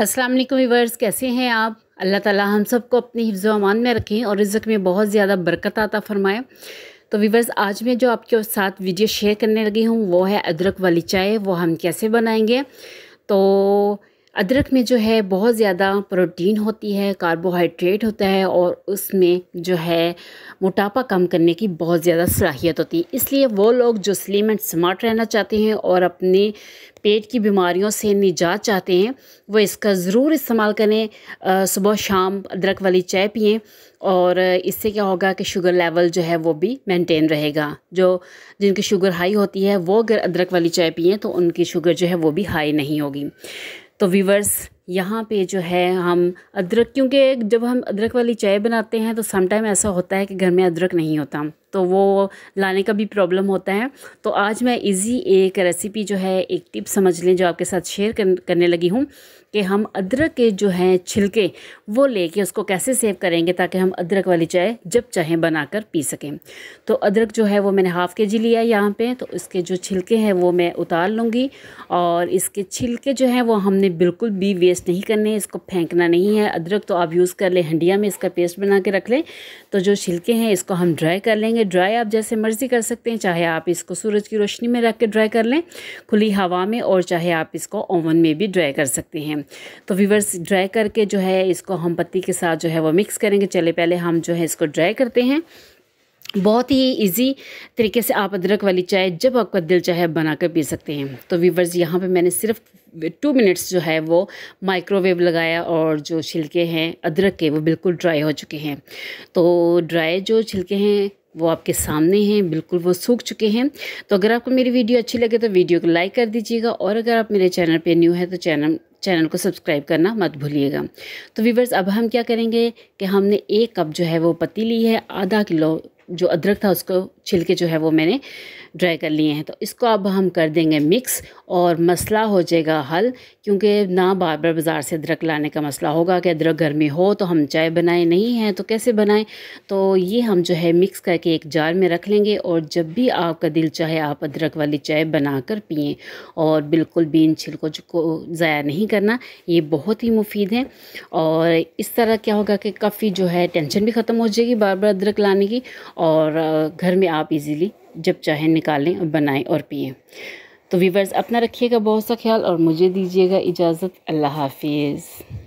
अस्सलाम वालेकुम व्यूवर्स कैसे हैं आप अल्लाह ताला हम सबको अपनी हिफ्ज़ अमान में रखें और रिज़क में बहुत ज़्यादा बरकत आता फरमाए तो वीवर्स आज मैं जो आपके साथ वीडियो शेयर करने लगी हूँ वो है अदरक वाली चाय वो हम कैसे बनाएंगे तो अदरक में जो है बहुत ज़्यादा प्रोटीन होती है कार्बोहाइड्रेट होता है और उसमें जो है मोटापा कम करने की बहुत ज़्यादा सलाहियत होती है इसलिए वो लोग जो स्लिम एंड स्मार्ट रहना चाहते हैं और अपने पेट की बीमारियों से निजात चाहते हैं वो इसका ज़रूर इस्तेमाल करें सुबह शाम अदरक वाली चाय पिएँ और इससे क्या होगा कि शुगर लेवल जो है वो भी मेंटेन रहेगा जो जिनकी शुगर हाई होती है वो अगर अदरक वाली चाय पिएँ तो उनकी शुगर जो है वो भी हाई नहीं होगी तो वीवर्स यहाँ पे जो है हम अदरक क्योंकि जब हम अदरक वाली चाय बनाते हैं तो समटाइम ऐसा होता है कि घर में अदरक नहीं होता तो वो लाने का भी प्रॉब्लम होता है तो आज मैं इजी एक रेसिपी जो है एक टिप समझ लें जो आपके साथ शेयर करने लगी हूँ कि हम अदरक के जो हैं छिलके वो लेके उसको कैसे सेव करेंगे ताकि हम अदरक वाली चाय जब चाहें बनाकर पी सकें तो अदरक जो है वो मैंने हाफ़ के जी लिया यहाँ पर तो इसके जो छिलके हैं वो मैं उतार लूँगी और इसके छिलके जो हैं वो हमने बिल्कुल भी वेस्ट नहीं करने इसको फेंकना नहीं है अदरक तो आप यूज़ कर लें हंडिया में इसका पेस्ट बना के रख लें तो जो छिलके हैं इसको हम ड्राई कर लेंगे है ड्राई आप जैसे मर्ज़ी कर सकते हैं चाहे आप इसको सूरज की रोशनी में रख के ड्राई कर लें खुली हवा में और चाहे आप इसको ओवन में भी ड्राई कर सकते हैं तो वीवर्स ड्राई करके जो है इसको हम पत्ती के साथ जो है वो मिक्स करेंगे चले पहले हम जो है इसको ड्राई करते हैं बहुत ही इजी तरीके से आप अदरक वाली चाय जब आपका दिल चाहे बना कर पी सकते हैं तो वीवर्स यहाँ पे मैंने सिर्फ टू मिनट्स जो है वो माइक्रोवेव लगाया और जो छिलके हैं अदरक के वो बिल्कुल ड्राई हो चुके हैं तो ड्राई जो छिलके हैं वो आपके सामने हैं बिल्कुल वो सूख चुके हैं तो अगर आपको मेरी वीडियो अच्छी लगे तो वीडियो को लाइक कर दीजिएगा और अगर आप मेरे चैनल पे न्यू है तो चैनल चैनल को सब्सक्राइब करना मत भूलिएगा तो व्यूवर्स अब हम क्या करेंगे कि हमने एक कप जो है वो पत्ती ली है आधा किलो जो अदरक था उसको छिलके जो है वो मैंने ड्राई कर लिए हैं तो इसको अब हम कर देंगे मिक्स और मसला हो जाएगा हल क्योंकि ना बार बार बाज़ार से अदरक लाने का मसला होगा कि अदरक घर में हो तो हम चाय बनाए नहीं हैं तो कैसे बनाएं तो ये हम जो है मिक्स करके एक जार में रख लेंगे और जब भी आपका दिल चाहे आप अदरक वाली चाय बना कर पिएँ और बिल्कुल बीन छिलको को ज़ाया नहीं करना ये बहुत ही मुफीद है और इस तरह क्या होगा कि काफ़ी जो है टेंशन भी ख़त्म हो जाएगी बार बार अदरक लाने की और घर में आप इजीली जब चाहे निकालें और बनाएं और पिए तो वीवर्स अपना रखिएगा बहुत सा ख्याल और मुझे दीजिएगा इजाज़त अल्लाह हाफिज़